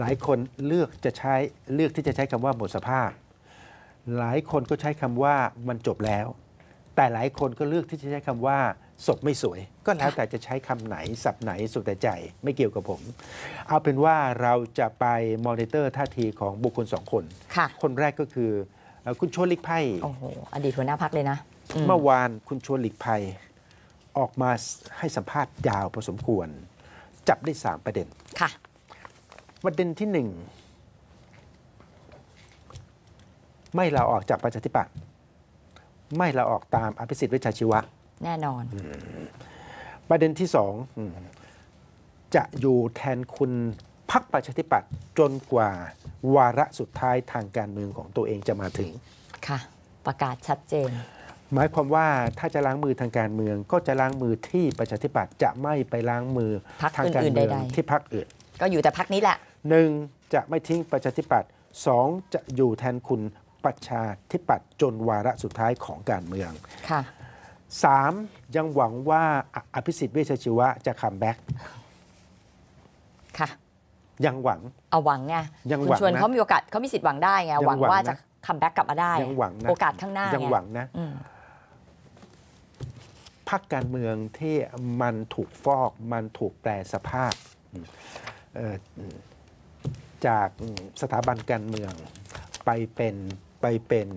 หลายคนเลือกจะใช้เลือกที่จะใช้คำว่าหมดสภาพ หลายคนก็ใช้คำว่ามันจบแล้ว แต่หลายคนก็เลือกที่จะใช้คำว่า ศพไม่สวย ก็แล้วแต่จะใช้คำไหนสับไหนสุดแต่ใจไม่เกี่ยวกับผม เอาเป็นว่าเราจะไปมอนิเตอร์ท่าทีของบุคคลสองคนคคนแรกก็คือ คุณชวนลิกไพ่โอ้โหอดีตหัวหน้าพักเลยนะ เมื่อวานคุณชวนลิกไพ่ออกมาให้สัมภาษณ์ยาวพอสมควร จับได้3ประเด็นค่ะประเด็นที่หนึ่งไม่เราออกจากประชาธิปัตย์ไม่เราออกตามอภิสิทธิ์วิชาชีวะ แน่นอน ประเด็นที่สองจะอยู่แทนคุณพักประชาธิปัตย์จนกว่าวาระสุดท้ายทางการเมืองของตัวเองจะมาถึงค่ะประกาศชัดเจน หมายความว่าถ้าจะล้างมือทางการเมือง ก็จะล้างมือที่ประชาธิปัตย์จะไม่ไปล้างมือทางการเมืองที่พักอื่นก็อยู่แต่พักนี้แหละหนึ่งจะไม่ทิ้งประชาธิปัตย์สองจะอยู่แทนคุณประชาธิปัตย์จนวาระสุดท้ายของการเมืองค่ะสามยังหวังว่าอภิสิทธิ์เวชชีวะจะคัมแบ็กค่ะยังหวังเอาหวังไงยังหวังชวนเขามีโอกาสเขามีสิทธิ์หวังได้ไง หวังว่าจะคัมแบ็กกลับมาได้ยังหวังนะ โอกาสข้างหน้ายังหวังนะพักการเมืองที่มันถูกฟอกมันถูกแปลสภาพจากสถาบันการเมืองไปเป็นไปเป็น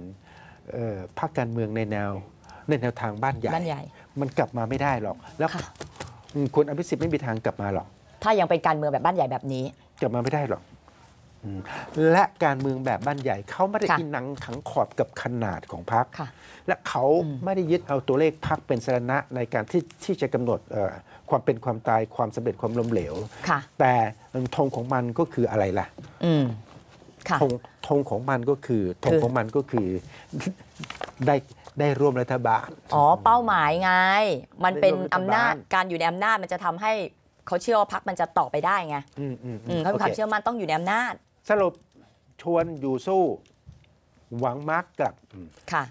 พรรคการเมืองในแนวในแนวทางบ้านใหญ่ มันกลับมาไม่ได้หรอก แล้วคุณอภิสิทธิ์ไม่มีทางกลับมาหรอก ถ้ายังเป็นการเมืองแบบบ้านใหญ่แบบนี้ กลับมาไม่ได้หรอกและการเมืองแบบบ้านใหญ่เขาไม่ได้กินังขังขอบกับขนาดของพรรคและเขาไม่ได้ยึดเอาตัวเลขพรรคเป็นสาระในการที่ที่จะกำหนดความเป็นความตายความสำเร็จความล้มเหลวแต่ธงของมันก็คืออะไรล่ะธงธงของมันก็คือธงของมันก็คือได้ได้ร่วมรัฐบาลอ๋อเป้าหมายไง มันเป็นอำนาจการอยู่ในอำนาจมันจะทำให้เขาเชื่อว่าพักมันจะต่อไปได้ไงเขามีความเชื่อมั่นต้องอยู่ในอำนาจสรุปชวนอยู่สู้หวังมาร์กกลับค่ะ